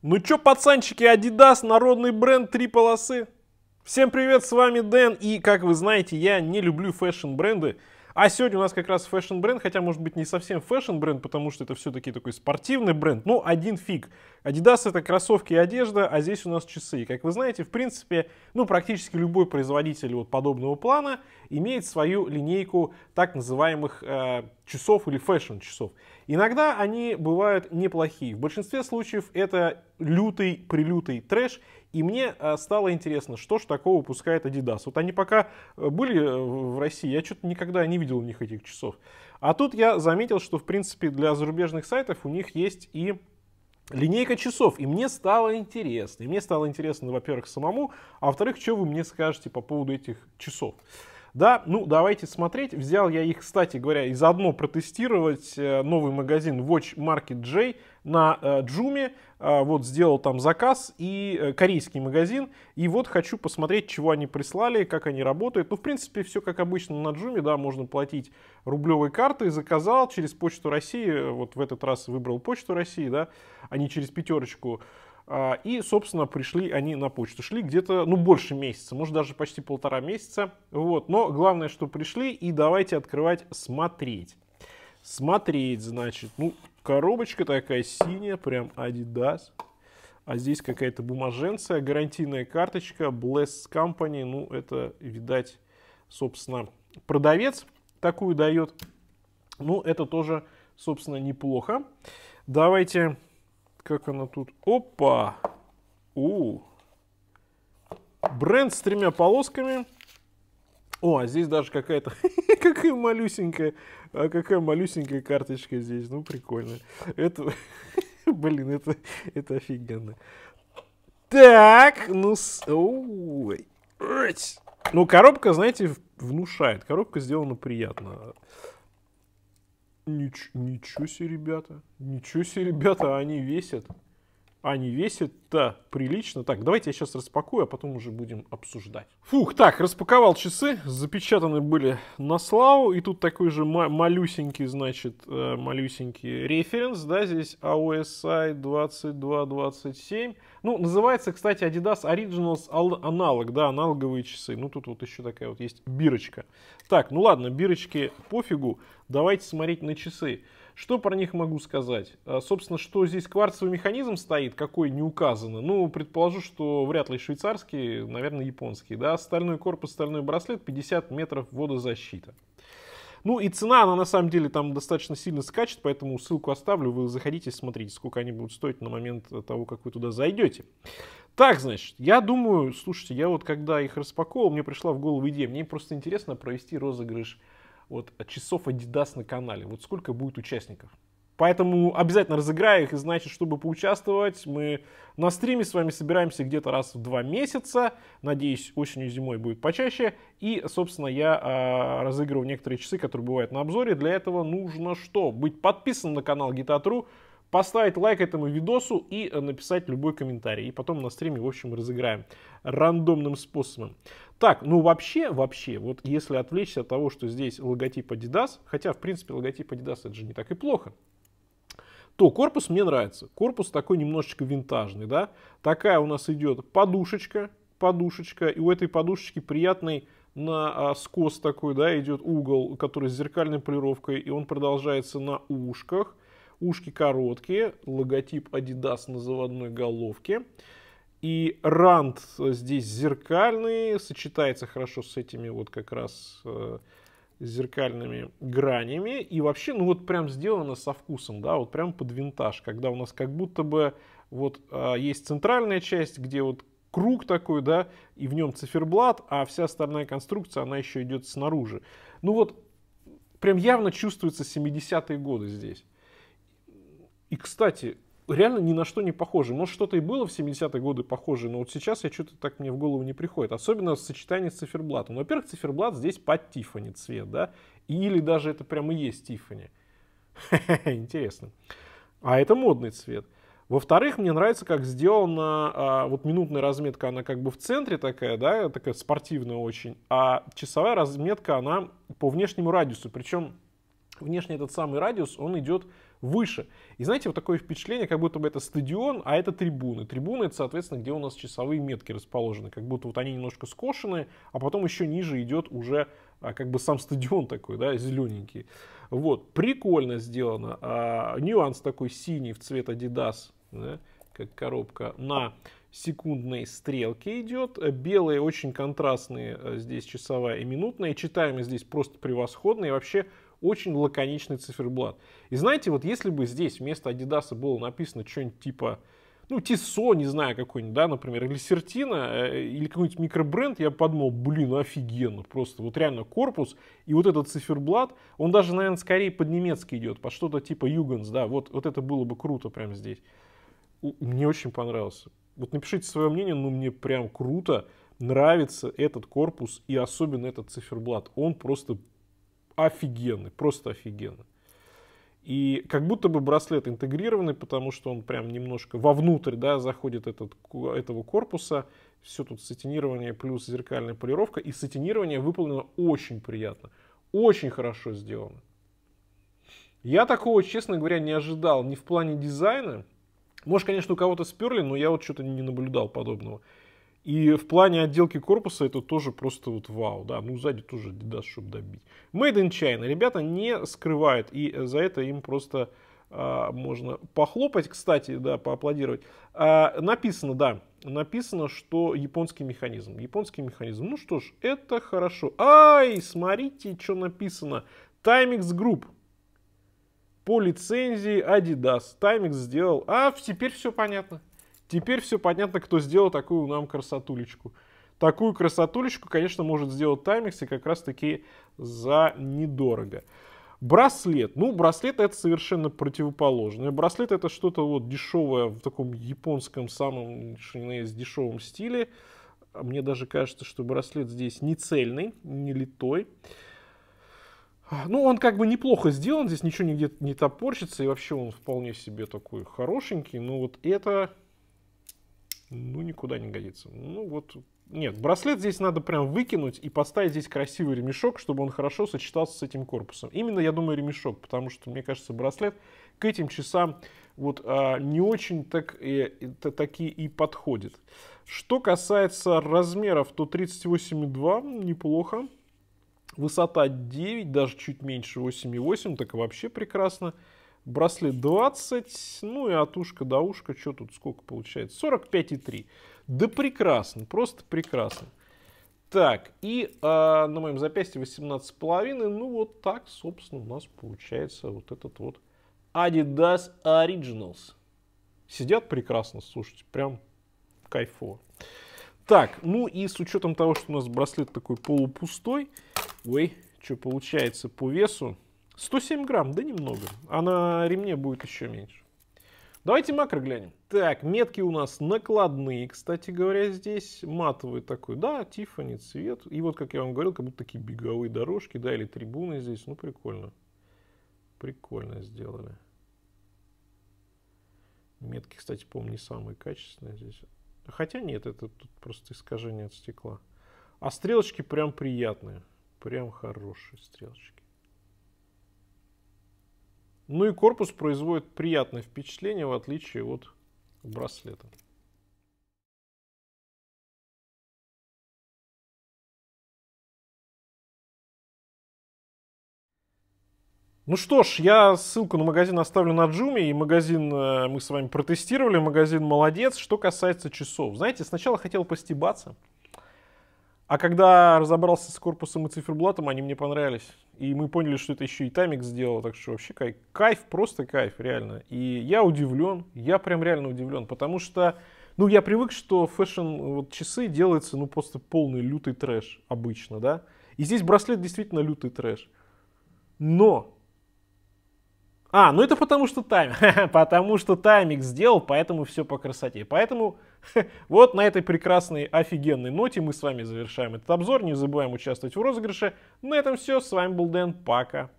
Ну чё, пацанчики, Adidas, народный бренд, три полосы. Всем привет, с вами Дэн, и как вы знаете, я не люблю фэшн-бренды. А сегодня у нас как раз фэшн-бренд, хотя может быть не совсем фэшн-бренд, потому что это все-таки такой спортивный бренд, Ну один фиг. Adidas это кроссовки и одежда, а здесь у нас часы. И как вы знаете, в принципе, ну практически любой производитель вот подобного плана имеет свою линейку так называемых э, часов или фэшн-часов. Иногда они бывают неплохие. В большинстве случаев это лютый, прилютый трэш. И мне э, стало интересно, что ж такого выпускает Adidas. Вот они пока э, были э, в России, я что-то никогда не видел у них этих часов. А тут я заметил, что, в принципе, для зарубежных сайтов у них есть и линейка часов. И мне стало интересно. И мне стало интересно, во-первых, самому, а во-вторых, что вы мне скажете по поводу этих часов. Да, ну давайте смотреть. Взял я их, кстати говоря, и заодно протестировать э, новый магазин Watch Market J на э, Джуме. Э, вот сделал там заказ и корейский магазин. И вот хочу посмотреть, чего они прислали, как они работают. Ну, в принципе, все как обычно на Джуме, да, можно платить рублевой картой. Заказал через Почту России, вот в этот раз выбрал Почту России, да, а не через пятерочку. А, и, собственно, пришли они на почту. Шли где-то, ну, больше месяца, может, даже почти полтора месяца. Вот. Но главное, что пришли, и давайте открывать «Смотреть». Смотреть, значит, ну, коробочка такая синяя, прям Adidas. А здесь какая-то бумаженция, гарантийная карточка, Bless Company. Ну, это, видать, собственно, продавец такую дает. Ну, это тоже, собственно, неплохо. Давайте как она тут? Опа! У! Бренд с тремя полосками. О, а здесь даже какая-то... какая малюсенькая... А какая малюсенькая карточка здесь. Ну, прикольно. Это... Блин, это, это офигенно. Так, ну... Ой. Ну, коробка, знаете, внушает. Коробка сделана приятно ничего себе, ребята. Ничего себе, ребята, они весят они весят-то прилично. Так, давайте я сейчас распакую, а потом уже будем обсуждать. Фух, так, распаковал часы, запечатаны были на славу, и тут такой же малюсенький, значит, э, малюсенький референс, да, здесь AOSI 2227. Ну, называется, кстати, Adidas Originals аналог, да, аналоговые часы. Ну, тут вот еще такая вот есть бирочка. Так, ну ладно, бирочки пофигу, давайте смотреть на часы. Что про них могу сказать? А, собственно, что здесь кварцевый механизм стоит, какой не указано. Ну, предположу, что вряд ли швейцарский, наверное, японский. Да? Стальной корпус, стальной браслет, 50 метров водозащита. Ну и цена, она на самом деле там достаточно сильно скачет, поэтому ссылку оставлю, вы заходите, смотрите, сколько они будут стоить на момент того, как вы туда зайдете. Так, значит, я думаю, слушайте, я вот когда их распаковал, мне пришла в голову идея, мне просто интересно провести розыгрыш вот, а часов Adidas на канале. Вот сколько будет участников. Поэтому обязательно разыграю их, и значит, чтобы поучаствовать, мы на стриме с вами собираемся где-то раз в два месяца. Надеюсь, осенью и зимой будет почаще. И, собственно, я э, разыгрываю некоторые часы, которые бывают на обзоре. Для этого нужно что? Быть подписан на канал Гитатру поставить лайк этому видосу и э, написать любой комментарий. И потом на стриме, в общем, разыграем рандомным способом. Так, ну вообще, вообще, вот если отвлечься от того, что здесь логотип Adidas, хотя, в принципе, логотип Adidas это же не так и плохо, то корпус мне нравится. Корпус такой немножечко винтажный, да. Такая у нас идет подушечка, подушечка, и у этой подушечки приятный на а, скос такой, да, идет угол, который с зеркальной полировкой, и он продолжается на ушках – ушки короткие, логотип Adidas на заводной головке. И рант здесь зеркальный, сочетается хорошо с этими вот как раз э, зеркальными гранями. И вообще, ну вот прям сделано со вкусом, да, вот прям под винтаж, когда у нас как будто бы вот э, есть центральная часть, где вот круг такой, да, и в нем циферблат, а вся остальная конструкция, она еще идет снаружи. Ну вот, прям явно чувствуются 70-е годы здесь. И, кстати, реально ни на что не похоже. Может, что-то и было в 70-е годы похоже, но вот сейчас я что-то так мне в голову не приходит. Особенно в сочетании с циферблатом. Ну, во-первых, циферблат здесь под тифани цвет, да? Или даже это прямо и есть тифани. Интересно. А это модный цвет. Во-вторых, мне нравится, как сделана а, вот минутная разметка, она как бы в центре такая, да, такая спортивная очень, а часовая разметка, она по внешнему радиусу. Причем внешний этот самый радиус, он идет выше. И знаете, вот такое впечатление, как будто бы это стадион, а это трибуны. Трибуны это, соответственно, где у нас часовые метки расположены, как будто вот они немножко скошены, а потом еще ниже идет уже а, как бы сам стадион такой, да, зелененький. Вот, прикольно сделано. А, нюанс такой синий в цвет Adidas, да, как коробка, на секундной стрелке идет. Белые очень контрастные э, здесь часовая и минутная. Читаемость здесь просто превосходная. И вообще очень лаконичный циферблат. И знаете, вот если бы здесь вместо Adidas было написано что-нибудь типа ну, Тисо, не знаю, какой-нибудь, да, например, или Сертина, э, или какой-нибудь микробренд, я подумал, блин, офигенно, просто вот реально корпус, и вот этот циферблат, он даже, наверное, скорее под немецкий идет, под что-то типа Юганс, да, вот, вот это было бы круто прямо здесь. Мне очень понравился. Вот напишите свое мнение, ну, мне прям круто, нравится этот корпус и особенно этот циферблат. Он просто офигенный, просто офигенный. И как будто бы браслет интегрированный, потому что он прям немножко вовнутрь да, заходит этот, этого корпуса. Все тут сатинирование плюс зеркальная полировка. И сатинирование выполнено очень приятно. Очень хорошо сделано. Я такого, честно говоря, не ожидал. Ни в плане дизайна. Может, конечно, у кого-то сперли, но я вот что-то не наблюдал подобного. И в плане отделки корпуса это тоже просто вот вау, да, ну сзади тоже Adidas, чтобы добить. Made in China, ребята не скрывают, и за это им просто а, можно похлопать, кстати, да, поаплодировать. А, написано, да, написано, что японский механизм. Японский механизм, ну что ж, это хорошо. Ай, смотрите, что написано. Timex Group, по лицензии Adidas. Timex сделал. А теперь все понятно. Теперь все понятно, кто сделал такую нам красотулечку. Такую красотулечку, конечно, может сделать Таймикс и как раз-таки за недорого. Браслет. Ну, браслет это совершенно противоположное. Браслет это что-то вот дешевое в таком японском самом, что ни на дешевом стиле. Мне даже кажется, что браслет здесь не цельный, не литой. Ну, он как бы неплохо сделан, здесь ничего нигде не топорщится, и вообще он вполне себе такой хорошенький, но вот это ну, никуда не годится. Ну, вот, нет, браслет здесь надо прям выкинуть и поставить здесь красивый ремешок, чтобы он хорошо сочетался с этим корпусом. Именно, я думаю, ремешок, потому что, мне кажется, браслет к этим часам вот а, не очень так и, это, такие и подходит. Что касается размеров, то 38,2 неплохо. Высота 9, даже чуть меньше 8,8, так вообще прекрасно. Браслет 20, ну и от ушка до ушка, что тут сколько получается? 45,3. Да прекрасно, просто прекрасно. Так, и э, на моем запястье 18,5. Ну вот так, собственно, у нас получается вот этот вот Adidas Originals. Сидят прекрасно, слушайте, прям кайфово. Так, ну и с учетом того, что у нас браслет такой полупустой, ой, что получается по весу, 107 грамм, да немного. А на ремне будет еще меньше. Давайте макро глянем. Так, метки у нас накладные, кстати говоря, здесь. Матовый такой, да, тифани цвет. И вот, как я вам говорил, как будто такие беговые дорожки, да, или трибуны здесь. Ну, прикольно. Прикольно сделали. Метки, кстати, помню, не самые качественные здесь. Хотя нет, это тут просто искажение от стекла. А стрелочки прям приятные. Прям хорошие стрелочки. Ну и корпус производит приятное впечатление, в отличие от браслета. Ну что ж, я ссылку на магазин оставлю на Джуме, и магазин э, мы с вами протестировали, магазин молодец. Что касается часов, знаете, сначала хотел постебаться, а когда разобрался с корпусом и циферблатом, они мне понравились. И мы поняли, что это еще и Таймик сделал, так что вообще кайф. Кайф, просто кайф, реально. И я удивлен, я прям реально удивлен, потому что, ну, я привык, что фэшн вот, часы делается, ну, просто полный лютый трэш обычно, да. И здесь браслет действительно лютый трэш. Но а, ну это потому что тайминг. потому что Таймик сделал, поэтому все по красоте. Поэтому вот на этой прекрасной, офигенной ноте мы с вами завершаем этот обзор. Не забываем участвовать в розыгрыше. На этом все. С вами был Дэн. Пока.